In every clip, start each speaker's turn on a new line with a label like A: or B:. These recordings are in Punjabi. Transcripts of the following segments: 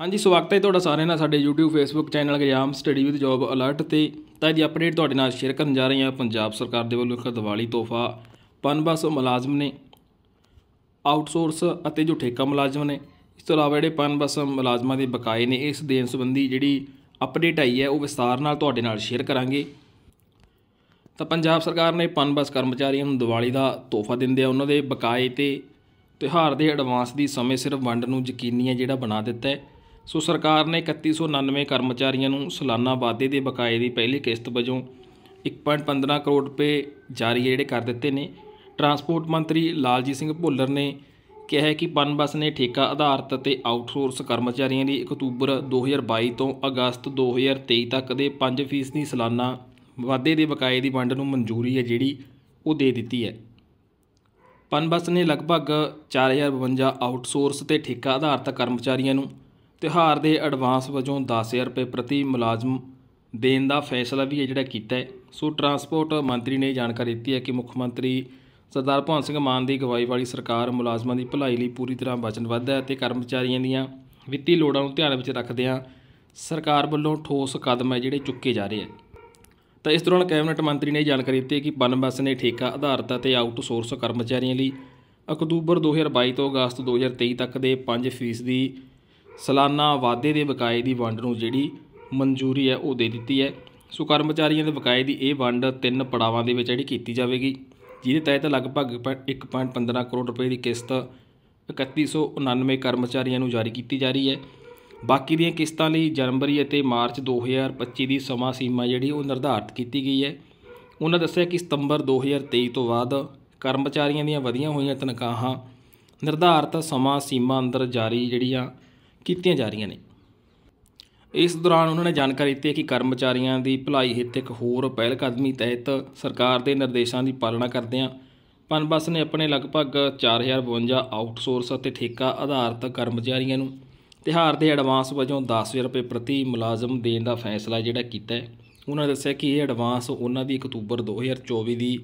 A: ਹਾਂਜੀ ਸਵਾਗਤ ਹੈ ਤੁਹਾਡਾ ਸਾਰਿਆਂ ਦਾ ਸਾਡੇ YouTube Facebook ਚੈਨਲ ਗਿਆਮ ਸਟੱਡੀ ਵਿਦ ਜੌਬ ਅਲਰਟ ਤੇ ਤਾਂ ਜੀ ਅਪਡੇਟ ਤੁਹਾਡੇ ਨਾਲ ਸ਼ੇਅਰ ਕਰਨ ਜਾ ਰਹੇ ਹਾਂ ਪੰਜਾਬ ਸਰਕਾਰ ਦੇ ਵੱਲੋਂ ਇੱਕ ਦੀਵਾਲੀ ਤੋਹਫਾ ਪਨਬਸ ਮੁਲਾਜ਼ਮ ਨੇ ਆਊਟਸੋਰਸ ਅਤੇ ਜੋ ਠੇਕਾ ਮੁਲਾਜ਼ਮ ਨੇ ਇਸ ਤੋਂ ਇਲਾਵਾ ਜਿਹੜੇ ਪਨਬਸ ਮੁਲਾਜ਼ਮਾਂ ਦੇ ਬਕਾਏ ਨੇ ਇਸ ਦੇਣ ਸੰਬੰਧੀ ਜਿਹੜੀ ਅਪਡੇਟ ਆਈ ਹੈ ਉਹ ਵਿਸਤਾਰ ਨਾਲ ਤੁਹਾਡੇ ਨਾਲ ਸ਼ੇਅਰ ਕਰਾਂਗੇ ਤਾਂ ਪੰਜਾਬ ਸਰਕਾਰ ਨੇ ਪਨਬਸ ਕਰਮਚਾਰੀਆਂ ਨੂੰ ਦੀਵਾਲੀ ਦਾ ਤੋਹਫਾ ਦਿੰਦੇ ਆ ਉਹਨਾਂ ਦੇ ਬਕਾਏ ਤੇ ਤਿਹਾਰ ਦੇ ਐਡਵਾਂਸ ਦੀ ਸਮੇਂ ਸਿਰ ਵੰਡ ਨੂੰ ਯਕੀਨੀ ਹੈ ਜਿਹੜਾ ਬਣਾ ਦਿੱਤਾ ਹੈ ਸੋ ਸਰਕਾਰ ਨੇ 3199 ਕਰਮਚਾਰੀਆਂ ਨੂੰ ਸਾਲਾਨਾ ਵਾਅਦੇ ਦੇ ਬਕਾਏ ਦੀ ਪਹਿਲੀ ਕਿਸ਼ਤ ਵਜੋਂ 1.15 ਕਰੋੜ ਰੁਪਏ ਜਾਰੀ ਜਿਹੜੇ ਕਰ ਦਿੱਤੇ ਨੇ ਟਰਾਂਸਪੋਰਟ ਮੰਤਰੀ ਲਾਲਜੀਤ ਸਿੰਘ ਭੁੱਲਰ ਨੇ ਕਿਹਾ ਕਿ ਪਨਬਸ ਨੇ ਠੇਕਾ ਆਧਾਰਿਤ ਅਤੇ ਆਊਟਸੋਰਸ ਕਰਮਚਾਰੀਆਂ ਲਈ 1 ਅਕਤੂਬਰ 2022 ਤੋਂ ਅਗਸਤ 2023 ਤੱਕ ਦੇ 5% ਦੀ ਸਾਲਾਨਾ ਵਾਧੇ ਦੇ ਬਕਾਏ ਦੀ ਵੰਡ ਨੂੰ ਮਨਜ਼ੂਰੀ ਹੈ ਜਿਹੜੀ ਉਹ ਦੇ ਦਿੱਤੀ ਹੈ ਪਨਬਸ ਨੇ ਲਗਭਗ 4052 ਆਊਟਸੋਰਸ ਤੇ ਠੇਕਾ ਆਧਾਰਿਤ ਕਰਮਚਾਰੀਆਂ ਨੂੰ ਤਿਹਾਰ ਦੇ ਐਡਵਾਂਸ ਵਜੋਂ 10000 ਰੁਪਏ ਪ੍ਰਤੀ ਮੁਲਾਜ਼ਮ ਦੇਣ ਦਾ ਫੈਸਲਾ ਵੀ ਹੈ ਜਿਹੜਾ ਕੀਤਾ ਹੈ ਸੋ ਟਰਾਂਸਪੋਰਟ ਮੰਤਰੀ ਨੇ ਜਾਣਕਾਰੀ ਦਿੱਤੀ ਹੈ ਕਿ ਮੁੱਖ ਮੰਤਰੀ ਸਰਦਾਰ ਭਵਨ ਸਿੰਘ ਮਾਨ ਦੀ ਗਵਾਈ ਵਾਲੀ ਸਰਕਾਰ ਮੁਲਾਜ਼ਮਾਂ ਦੀ ਭਲਾਈ ਲਈ ਪੂਰੀ ਤਰ੍ਹਾਂ ਵਚਨਬੱਧ ਹੈ ਅਤੇ ਕਰਮਚਾਰੀਆਂ ਦੀਆਂ ਵਿੱਤੀ ਲੋੜਾਂ ਨੂੰ ਧਿਆਨ ਵਿੱਚ ਰੱਖਦਿਆਂ ਸਰਕਾਰ ਵੱਲੋਂ ਠੋਸ ਕਦਮ ਹੈ ਜਿਹੜੇ ਚੁੱਕੇ ਜਾ ਰਹੇ ਹਨ ਤਾਂ ਇਸ ਦੌਰਾਨ ਕੈਬਨਿਟ ਮੰਤਰੀ ਨੇ ਜਾਣਕਾਰੀ ਦਿੱਤੀ ਕਿ ਬਨਬਸ ਨੇ ਠੇਕਾ ਆਧਾਰਤ ਅਤੇ ਆਊਟਸੋਰਸ ਕਰਮਚਾਰੀਆਂ ਲਈ ਅਕਤੂਬਰ 2022 ਤੋਂ ਅਗਸਤ 2023 ਤੱਕ ਦੇ 5 ਦੀ ਸਾਲਾਨਾ ਵਾਧੇ ਦੇ ਬਕਾਏ ਦੀ ਵੰਡ ਨੂੰ ਜਿਹੜੀ ਮਨਜ਼ੂਰੀ ਹੈ ਉਹ ਦੇ ਦਿੱਤੀ ਹੈ ਸੋ ਕਰਮਚਾਰੀਆਂ ਦੇ ਬਕਾਏ ਦੀ ਇਹ ਵੰਡ ਤਿੰਨ ਪੜਾਵਾਂ ਦੇ ਵਿੱਚ ਜਿਹੜੀ ਕੀਤੀ ਜਾਵੇਗੀ ਜਿਹਦੇ ਤਹਿਤ ਲਗਭਗ 1.15 ਕਰੋੜ ਰੁਪਏ ਦੀ ਕਿਸ਼ਤ 3199 ਕਰਮਚਾਰੀਆਂ ਨੂੰ ਜਾਰੀ ਕੀਤੀ ਜਾ ਰਹੀ ਹੈ ਬਾਕੀ ਦੀਆਂ ਕਿਸ਼ਤਾਂ ਲਈ ਜਨਵਰੀ ਅਤੇ ਮਾਰਚ 2025 ਦੀ ਸਮਾਂ ਸੀਮਾ ਜਿਹੜੀ ਉਹ ਨਿਰਧਾਰਤ ਕੀਤੀ ਗਈ ਹੈ ਉਹਨਾਂ ਦੱਸਿਆ ਕਿ ਸਤੰਬਰ 2023 ਤੋਂ ਬਾਅਦ ਕਰਮਚਾਰੀਆਂ ਦੀਆਂ ਵਧੀਆਂ ਹੋਈਆਂ ਤਨਖਾਹਾਂ ਨਿਰਧਾਰਤ ਸਮਾਂ ਸੀਮਾ ਅੰਦਰ ਜਾਰੀ ਜਿਹੜੀਆਂ ਕੀਤੀਆਂ ਜਾ ਰਹੀਆਂ ਨੇ ਇਸ ਦੌਰਾਨ ਉਹਨਾਂ ਨੇ ਜਾਣਕਾਰੀ ਦਿੱਤੀ ਕਿ ਕਰਮਚਾਰੀਆਂ ਦੀ ਭਲਾਈ ਹਿੱਤ ਇੱਕ ਹੋਰ ਪਹਿਲ ਕਦਮੀ ਤਹਿਤ ਸਰਕਾਰ ਦੇ ਨਿਰਦੇਸ਼ਾਂ ਦੀ ਪਾਲਣਾ ਕਰਦੇ ਆ ਪਨਬਸ ਨੇ ਆਪਣੇ ਲਗਭਗ 4052 ਆਊਟਸੋਰਸ ਅਤੇ ਠੇਕਾ ਆਧਾਰਿਤ ਕਰਮਚਾਰੀਆਂ ਨੂੰ ਤਿਹਾਰ ਦੇ ਐਡਵਾਂਸ ਵਜੋਂ 10000 ਰੁਪਏ ਪ੍ਰਤੀ ਮੁਲਾਜ਼ਮ ਦੇਣ ਦਾ ਫੈਸਲਾ ਜਿਹੜਾ ਕੀਤਾ ਹੈ ਉਹਨਾਂ ਨੇ ਦੱਸਿਆ ਕਿ ਇਹ ਐਡਵਾਂਸ ਉਹਨਾਂ ਦੀ ਅਕਤੂਬਰ 2024 ਦੀ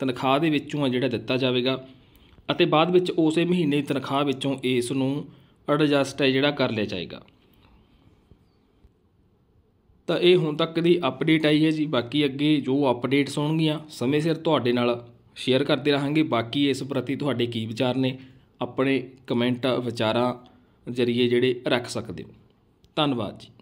A: ਤਨਖਾਹ ਦੇ ਵਿੱਚੋਂ ਜਿਹੜਾ ਦਿੱਤਾ ਜਾਵੇਗਾ ਅਤੇ ਬਾਅਦ ਵਿੱਚ ਉਸੇ ਮਹੀਨੇ ਦੀ ਤਨਖਾਹ ਵਿੱਚੋਂ ਇਸ ਨੂੰ ਐਡਜਸਟ ਹੈ ਜਿਹੜਾ ਕਰ ਲਿਆ ਜਾਏਗਾ ਤਾਂ ਇਹ ਹੁਣ ਤੱਕ ਦੀ ਅਪਡੇਟ ਆਈ ਹੈ ਜੀ ਬਾਕੀ ਅੱਗੇ ਜੋ ਅਪਡੇਟਸ ਹੋਣਗੀਆਂ ਸਮੇਂ ਸਿਰ ਤੁਹਾਡੇ ਨਾਲ ਸ਼ੇਅਰ ਕਰਦੇ ਰਹਾਂਗੇ ਬਾਕੀ ਇਸ ਪ੍ਰਤੀ ਤੁਹਾਡੇ ਕੀ ਵਿਚਾਰ ਨੇ ਆਪਣੇ ਕਮੈਂਟ ਵਿਚਾਰਾਂ ਜਰੀਏ ਜਿਹੜੇ ਰੱਖ ਸਕਦੇ ਹੋ ਧੰਨਵਾਦ ਜੀ